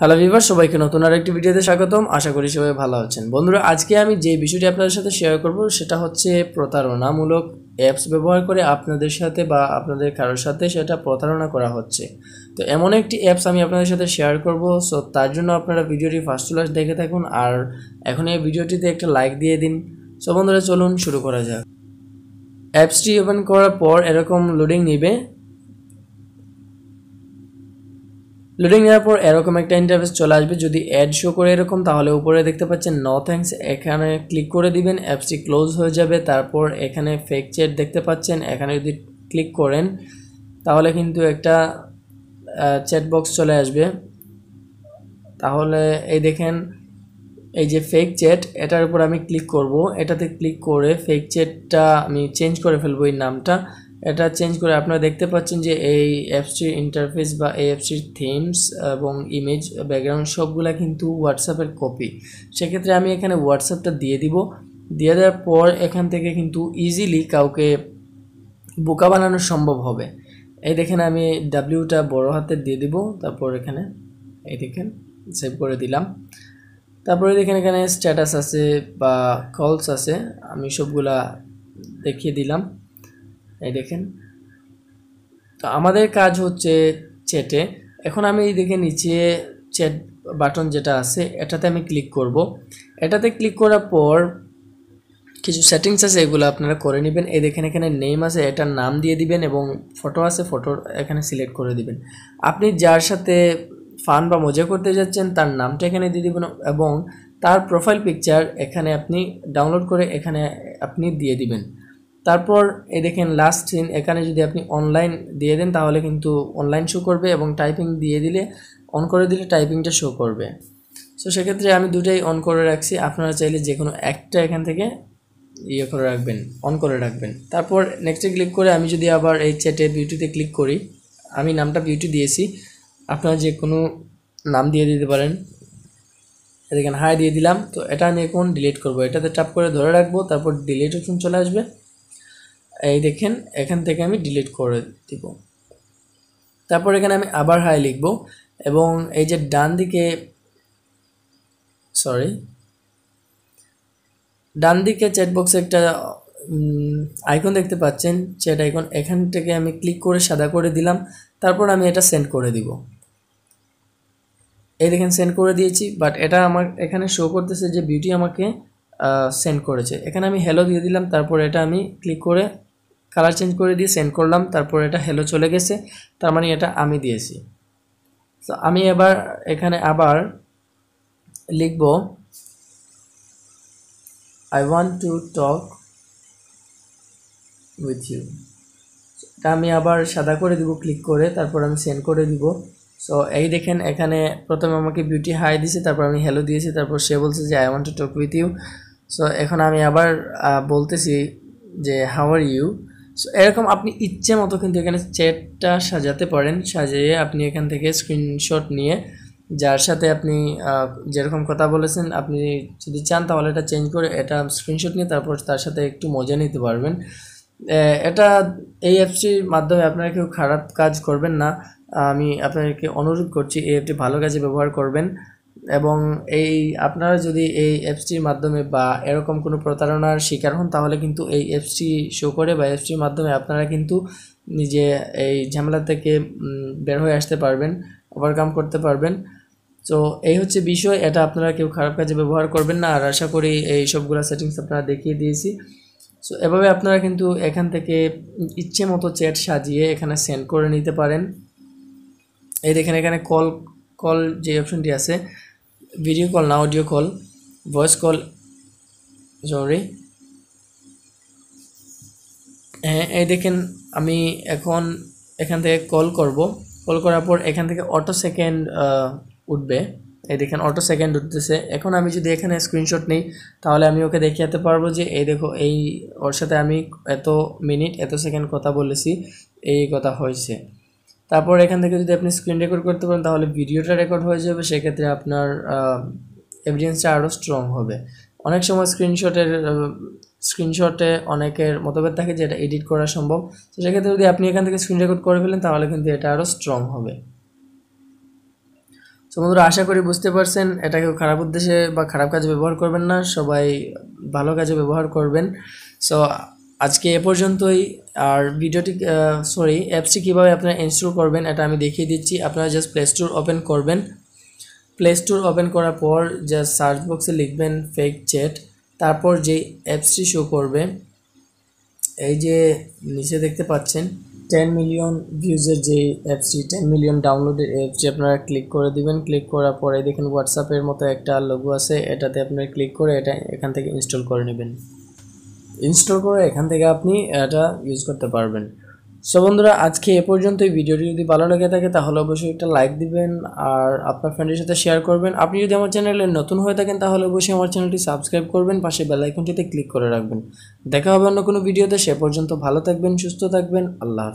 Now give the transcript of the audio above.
hello ভিভার সবাইকে নতুন আর একটি ভিডিওতে স্বাগতম আশা করি সবাই ভালো আছেন বন্ধুরা আজকে আমি যে বিষয়টি আপনাদের সাথে শেয়ার করব সেটা হচ্ছে প্রতারণামূলক অ্যাপস ব্যবহার করে আপনাদের সাথে বা আপনাদের কারোর সাথে সেটা প্রতারণা করা হচ্ছে তো এমন একটি অ্যাপস আমি আপনাদের সাথে শেয়ার করব সো তার জন্য আপনারা ভিডিওটি ফার্স্ট ক্লাস দেখে থাকুন আর এখন এই ভিডিওটিতে একটা লাইক দিয়ে দিন সো বন্ধুরা চলুন শুরু করা যাক অ্যাপসটি ওপেন করার পর এরকম লোডিং নিবে লোডিং নেওয়ার পর এরকম একটা ইন্টারফেস চলে আসবে যদি অ্যাড শো করে এরকম তাহলে উপরে দেখতে পাচ্ছেন ন থ্যাংকস এখানে ক্লিক করে দিবেন অ্যাপসটি ক্লোজ হয়ে যাবে তারপর এখানে ফেক চ্যাট দেখতে পাচ্ছেন এখানে যদি ক্লিক করেন তাহলে কিন্তু একটা চ্যাট বক্স চলে আসবে তাহলে এই দেখেন এই যে ফেক চ্যাট এটার উপর আমি ক্লিক করব এটাতে ক্লিক করে ফেক চ্যাটটা আমি চেঞ্জ করে ফেলবো এই নামটা এটা চেঞ্জ করে আপনারা দেখতে পাচ্ছেন যে এই অ্যাপসটির ইন্টারফেস বা এই অ্যাপসটির থিমস এবং ইমেজ ব্যাকগ্রাউন্ড সবগুলা কিন্তু হোয়াটসঅ্যাপের কপি সেক্ষেত্রে আমি এখানে হোয়াটসঅ্যাপটা দিয়ে দিব দিয়ে দেওয়ার পর এখান থেকে কিন্তু ইজিলি কাউকে বোকা বানানো সম্ভব হবে এই দেখেন আমি ডাব্লিউটা বড় হাতে দিয়ে দিব তারপর এখানে এই দেখেন সেভ করে দিলাম তারপরে দেখেন এখানে স্ট্যাটাস আছে বা কলস আছে আমি সবগুলা দেখিয়ে দিলাম এই দেখেন তো আমাদের কাজ হচ্ছে চ্যাটে এখন আমি দেখে নিচে চ্যাট বাটন যেটা আছে এটাতে আমি ক্লিক করব এটাতে ক্লিক করার পর কিছু সেটিংস আছে এগুলো আপনারা করে নেবেন এই দেখেন এখানে নেম আছে এটার নাম দিয়ে দিবেন এবং ফটো আছে ফটো এখানে সিলেক্ট করে দিবেন আপনি যার সাথে ফান বা মজা করতে যাচ্ছেন তার নামটা এখানে দিয়ে দিবেন এবং তার প্রোফাইল পিকচার এখানে আপনি ডাউনলোড করে এখানে আপনি দিয়ে দিবেন তারপর এ দেখেন লাস্ট সিন এখানে যদি আপনি অনলাইন দিয়ে দেন তাহলে কিন্তু অনলাইন শো করবে এবং টাইপিং দিয়ে দিলে অন করে দিলে টাইপিংটা শো করবে সো সেক্ষেত্রে আমি দুটাই অন করে রাখছি আপনারা চাইলে যে কোনো একটা এখান থেকে ইয়ে করে রাখবেন অন করে রাখবেন তারপর নেক্সটে ক্লিক করে আমি যদি আবার এই চ্যাটে বিউটিতে ক্লিক করি আমি নামটা বিউটি দিয়েছি আপনারা যে কোনো নাম দিয়ে দিতে পারেন এদিকে হাই দিয়ে দিলাম তো এটা আমি এখন ডিলিট করব এটাতে টাপ করে ধরে রাখবো তারপর ডিলিট অপশন চলে আসবে এই দেখেন এখান থেকে আমি ডিলিট করে দিব তারপর এখানে আমি আবার হাই লিখব এবং এই যে ডান দিকে সরি ডান দিকে চ্যাটবক্সে একটা আইকন দেখতে পাচ্ছেন চ্যাট আইকন এখান থেকে আমি ক্লিক করে সাদা করে দিলাম তারপর আমি এটা সেন্ড করে দিব এই দেখেন সেন্ড করে দিয়েছি বাট এটা আমার এখানে শো করতেছে যে বিউটি আমাকে সেন্ড করেছে এখানে আমি হ্যালো দিয়ে দিলাম তারপর এটা আমি ক্লিক করে কালার চেঞ্জ করে দিয়ে সেন্ড করলাম তারপর এটা হ্যালো চলে গেছে তার মানে এটা আমি দিয়েছি তো আমি এবার এখানে আবার লিখব I want to talk with you এটা আমি আবার সাদা করে দিব ক্লিক করে তারপর আমি সেন্ড করে দিব সো এই দেখেন এখানে প্রথমে আমাকে বিউটি হাই দিয়েছে তারপর আমি হ্যালো দিয়েছি তারপর সে বলছে যে I want to talk with you so এখন আমি আবার বলতেছি যে হাউ আর ইউ সো এরকম আপনি ইচ্ছে মতো কিন্তু এখানে চ্যাটটা সাজাতে পারেন সাজিয়ে আপনি এখান থেকে স্ক্রিনশট নিয়ে যার সাথে আপনি যেরকম কথা বলেছেন আপনি যদি চান তাহলে এটা চেঞ্জ করে এটা স্ক্রিনশট নিয়ে তারপর তার সাথে একটু মজা নিতে পারবেন এটা এই অ্যাপসটির মাধ্যমে আপনারা কেউ খারাপ কাজ করবেন না আমি আপনাদেরকে অনুরোধ করছি এই অ্যাপটি ভালো কাজে ব্যবহার করবেন এবং এই আপনারা যদি এই অ্যাপসটির মাধ্যমে বা এরকম কোনো প্রতারণার শিকার হন তাহলে কিন্তু এই অ্যাপসটি শো করে বা অ্যাপসটির মাধ্যমে আপনারা কিন্তু নিজে এই ঝামেলা থেকে বের হয়ে আসতে পারবেন ওভারকাম করতে পারবেন তো এই হচ্ছে বিষয় এটা আপনারা কেউ খারাপ কাজে ব্যবহার করবেন না আর আশা করি এই সবগুলো সেটিংস আপনারা দেখিয়ে দিয়েছি সো এভাবে আপনারা কিন্তু এখান থেকে ইচ্ছে মতো চ্যাট সাজিয়ে এখানে সেন্ড করে নিতে পারেন এই দেখেন এখানে কল কল যে অপশনটি আছে ভিডিও কল না audio call voice call sorry হ্যাঁ এই দেখেন আমি এখন এখান থেকে কল করব কল করার পর এখান থেকে অটো সেকেন্ড উঠবে এই দেখেন অটো সেকেন্ড উঠতেছে এখন আমি যদি এখানে স্ক্রিনশট নিই তাহলে আমি ওকে দেখিয়াতে পারবো যে এই দেখো এই ওর সাথে আমি এত মিনিট এত সেকেন্ড কথা বলেছি এই কথা হয়েছে তারপর এখান থেকে যদি আপনি স্ক্রিন রেকর্ড করতে পারেন তাহলে ভিডিওটা রেকর্ড হয়ে যাবে সেক্ষেত্রে আপনার এভিডেন্সটা আরও স্ট্রং হবে অনেক সময় স্ক্রিনশটের স্ক্রিনশটে অনেকের মতভেদ থাকে যে এটা এডিট করা সম্ভব তো সেক্ষেত্রে যদি আপনি এখান থেকে স্ক্রিন রেকর্ড করে ফেলেন তাহলে কিন্তু এটা আরও স্ট্রং হবে তো বন্ধুরা আশা করি বুঝতে পারছেন এটা কেউ খারাপ উদ্দেশ্যে বা খারাপ কাজে ব্যবহার করবেন না সবাই ভালো কাজে ব্যবহার করবেন সো আজকে এ পর্যন্তই আর ভিডিওটি সরি অ্যাপসটি কীভাবে আপনারা ইনস্টল করবেন এটা আমি দেখিয়ে দিচ্ছি আপনারা জাস্ট প্লে স্টোর ওপেন করবেন প্লে স্টোর ওপেন করার পর জাস্ট সার্চ বক্সে লিখবেন ফেক চ্যাট তারপর যে অ্যাপসটি শো করবে এই যে নিচে দেখতে পাচ্ছেন টেন মিলিয়ন ভিউজের যে অ্যাপসটি টেন মিলিয়ন ডাউনলোডের অ্যাপসটি আপনারা ক্লিক করে দিবেন ক্লিক করার পরে দেখেন হোয়াটসঅ্যাপের মতো একটা লোগো আছে এটাতে আপনারা ক্লিক করে এটা এখান থেকে ইনস্টল করে নেবেন ইনস্টল করে এখান থেকে আপনি এটা ইউজ করতে পারবেন সো বন্ধুরা আজকে এ পর্যন্ত এই ভিডিওটি যদি ভালো লেগে থাকে তাহলে অবশ্যই একটা লাইক দিবেন আর আপনার ফ্রেন্ডের সাথে শেয়ার করবেন আপনি যদি আমার চ্যানেলে নতুন হয়ে থাকেন তাহলে অবশ্যই আমার চ্যানেলটি সাবস্ক্রাইব করবেন পাশে বেলাইকনটিতে ক্লিক করে রাখবেন দেখা হবে অন্য কোনো ভিডিওতে সে পর্যন্ত ভালো থাকবেন সুস্থ থাকবেন আল্লাহ হাফিজ